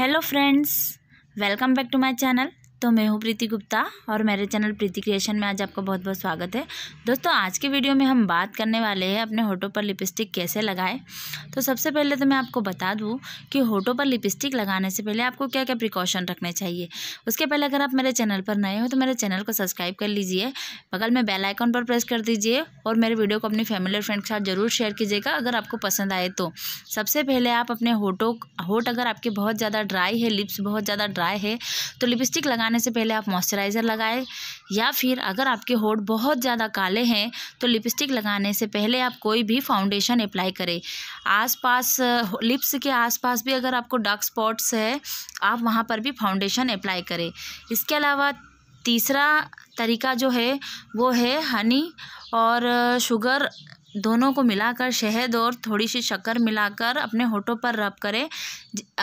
hello friends welcome back to my channel तो मैं हूँ प्रीति गुप्ता और मेरे चैनल प्रीति क्रिएशन में आज आपका बहुत बहुत स्वागत है दोस्तों आज के वीडियो में हम बात करने वाले हैं अपने होठों पर लिपस्टिक कैसे लगाएं तो सबसे पहले तो मैं आपको बता दूँ कि होठों पर लिपस्टिक लगाने से पहले आपको क्या क्या प्रिकॉशन रखने चाहिए उसके पहले अगर आप मेरे चैनल पर नए हो तो मेरे चैनल को सब्सक्राइब कर लीजिए बगल में बेल आइकॉन पर प्रेस कर दीजिए और मेरे वीडियो को अपनी फैमिली और फ्रेंड के साथ जरूर शेयर कीजिएगा अगर आपको पसंद आए तो सबसे पहले आप अपने होठों होठ अगर आपके बहुत ज़्यादा ड्राई है लिप्स बहुत ज़्यादा ड्राई है तो लिपस्टिक लगाने लगाने से पहले आप मॉइस्चराइज़र लगाएं या फिर अगर आपके होठ बहुत ज़्यादा काले हैं तो लिपस्टिक लगाने से पहले आप कोई भी फाउंडेशन अप्लाई करें आसपास लिप्स के आसपास भी अगर आपको डार्क स्पॉट्स है आप वहाँ पर भी फाउंडेशन अप्लाई करें इसके अलावा तीसरा तरीका जो है वो है हनी और शुगर दोनों को मिलाकर शहद और थोड़ी सी शक्कर मिलाकर अपने होठों पर रब करें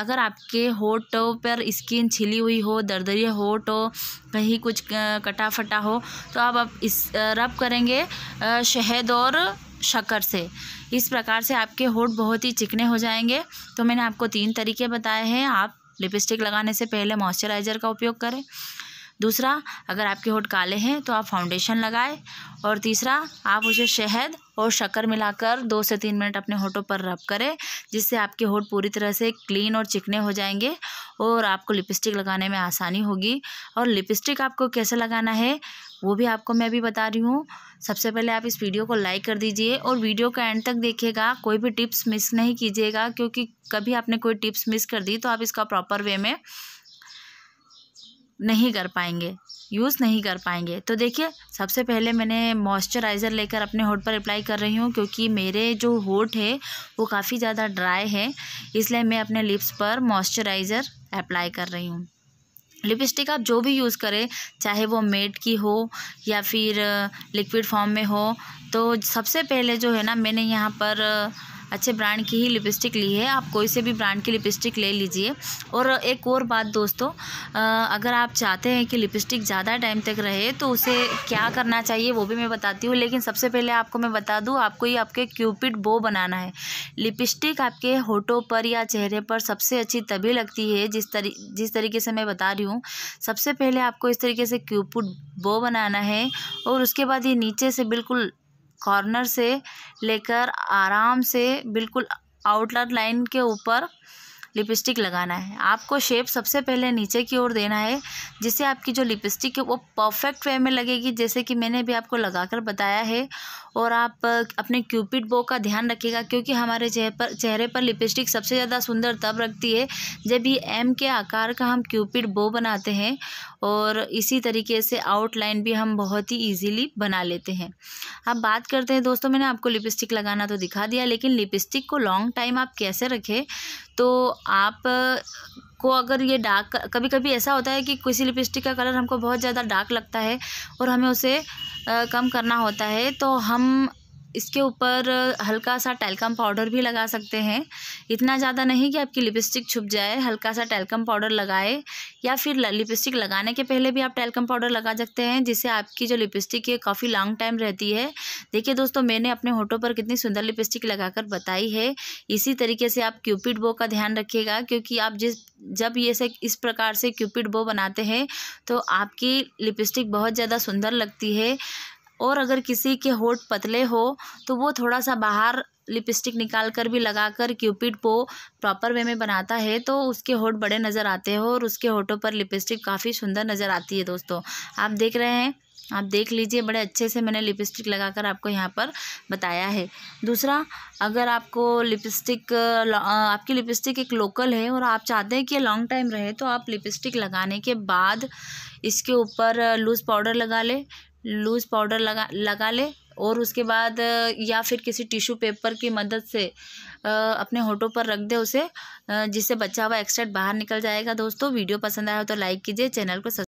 अगर आपके होठों पर स्किन छिली हुई हो दर्दरी होठ हो कहीं कुछ कटा फटा हो तो आप, आप इस रब करेंगे शहद और शक्कर से इस प्रकार से आपके होठ बहुत ही चिकने हो जाएंगे तो मैंने आपको तीन तरीके बताए हैं आप लिपस्टिक लगाने से पहले मॉइस्चराइज़र का उपयोग करें दूसरा अगर आपके होठ काले हैं तो आप फाउंडेशन लगाएं और तीसरा आप उसे शहद और शक्कर मिलाकर दो से तीन मिनट अपने होठों पर रब करें जिससे आपके होठ पूरी तरह से क्लीन और चिकने हो जाएंगे और आपको लिपस्टिक लगाने में आसानी होगी और लिपस्टिक आपको कैसे लगाना है वो भी आपको मैं अभी बता रही हूँ सबसे पहले आप इस वीडियो को लाइक कर दीजिए और वीडियो का एंड तक देखिएगा कोई भी टिप्स मिस नहीं कीजिएगा क्योंकि कभी आपने कोई टिप्स मिस कर दी तो आप इसका प्रॉपर वे में नहीं कर पाएंगे यूज़ नहीं कर पाएंगे तो देखिए सबसे पहले मैंने मॉइस्चराइज़र लेकर अपने होठ पर अप्लाई कर रही हूँ क्योंकि मेरे जो होठ है वो काफ़ी ज़्यादा ड्राई है इसलिए मैं अपने लिप्स पर मॉइस्चराइज़र अप्लाई कर रही हूँ लिपस्टिक आप जो भी यूज़ करें चाहे वो मेड की हो या फिर लिक्विड फॉर्म में हो तो सबसे पहले जो है ना मैंने यहाँ पर अच्छे ब्रांड की ही लिपस्टिक ली है आप कोई से भी ब्रांड की लिपस्टिक ले लीजिए और एक और बात दोस्तों अगर आप चाहते हैं कि लिपस्टिक ज़्यादा टाइम तक रहे तो उसे क्या करना चाहिए वो भी मैं बताती हूँ लेकिन सबसे पहले आपको मैं बता दूँ आपको ये आपके क्यूपिड बो बनाना है लिपस्टिक आपके होठों पर या चेहरे पर सबसे अच्छी तभी लगती है जिस तरी जिस तरीके से मैं बता रही हूँ सबसे पहले आपको इस तरीके से क्यूपिड बो बनाना है और उसके बाद ये नीचे से बिल्कुल कॉर्नर से लेकर आराम से बिल्कुल आउटलाइन लाइन के ऊपर लिपस्टिक लगाना है आपको शेप सबसे पहले नीचे की ओर देना है जिससे आपकी जो लिपस्टिक है वो परफेक्ट वे में लगेगी जैसे कि मैंने भी आपको लगा कर बताया है और आप अपने क्यूपिड बो का ध्यान रखिएगा क्योंकि हमारे चेहरे पर चेहरे पर लिपस्टिक सबसे ज़्यादा सुंदर तब रखती है जब ये एम के आकार का हम क्यूपिड बो बनाते हैं और इसी तरीके से आउटलाइन भी हम बहुत ही ईजीली बना लेते हैं अब बात करते हैं दोस्तों मैंने आपको लिपस्टिक लगाना तो दिखा दिया लेकिन लिपस्टिक को लॉन्ग टाइम आप कैसे रखें तो आप को अगर ये डार्क कभी कभी ऐसा होता है कि किसी लिपस्टिक का कलर हमको बहुत ज़्यादा डार्क लगता है और हमें उसे कम करना होता है तो हम इसके ऊपर हल्का सा टेलकम पाउडर भी लगा सकते हैं इतना ज़्यादा नहीं कि आपकी लिपस्टिक छुप जाए हल्का सा टेलकम पाउडर लगाए या फिर लिपस्टिक लगाने के पहले भी आप टेलकम पाउडर लगा सकते हैं जिससे आपकी जो लिपस्टिक है काफ़ी लॉन्ग टाइम रहती है देखिए दोस्तों मैंने अपने होठों पर कितनी सुंदर लिपस्टिक लगाकर बताई है इसी तरीके से आप क्यूपिड बो का ध्यान रखिएगा क्योंकि आप जिस जब ये से इस प्रकार से क्यूपिड बो बनाते हैं तो आपकी लिपस्टिक बहुत ज़्यादा सुंदर लगती है और अगर किसी के होठ पतले हो तो वो थोड़ा सा बाहर लिपस्टिक निकाल कर भी लगा कर क्यूपिड पो प्रॉपर वे में बनाता है तो उसके होठ बड़े नज़र आते हैं और उसके होठों पर लिपस्टिक काफ़ी सुंदर नज़र आती है दोस्तों आप देख रहे हैं आप देख लीजिए बड़े अच्छे से मैंने लिपस्टिक लगाकर आपको यहाँ पर बताया है दूसरा अगर आपको लिपस्टिक आपकी लिपस्टिक एक लोकल है और आप चाहते हैं कि ये लॉन्ग टाइम रहे तो आप लिपस्टिक लगाने के बाद इसके ऊपर लूज़ पाउडर लगा ले लूज़ पाउडर लगा लगा ले और उसके बाद या फिर किसी टिश्यू पेपर की मदद से अपने होठों पर रख दे उसे जिससे बच्चा हुआ एक्सट्रैक्ट बाहर निकल जाएगा दोस्तों वीडियो पसंद आया हो तो लाइक कीजिए चैनल को सब्सक्राइब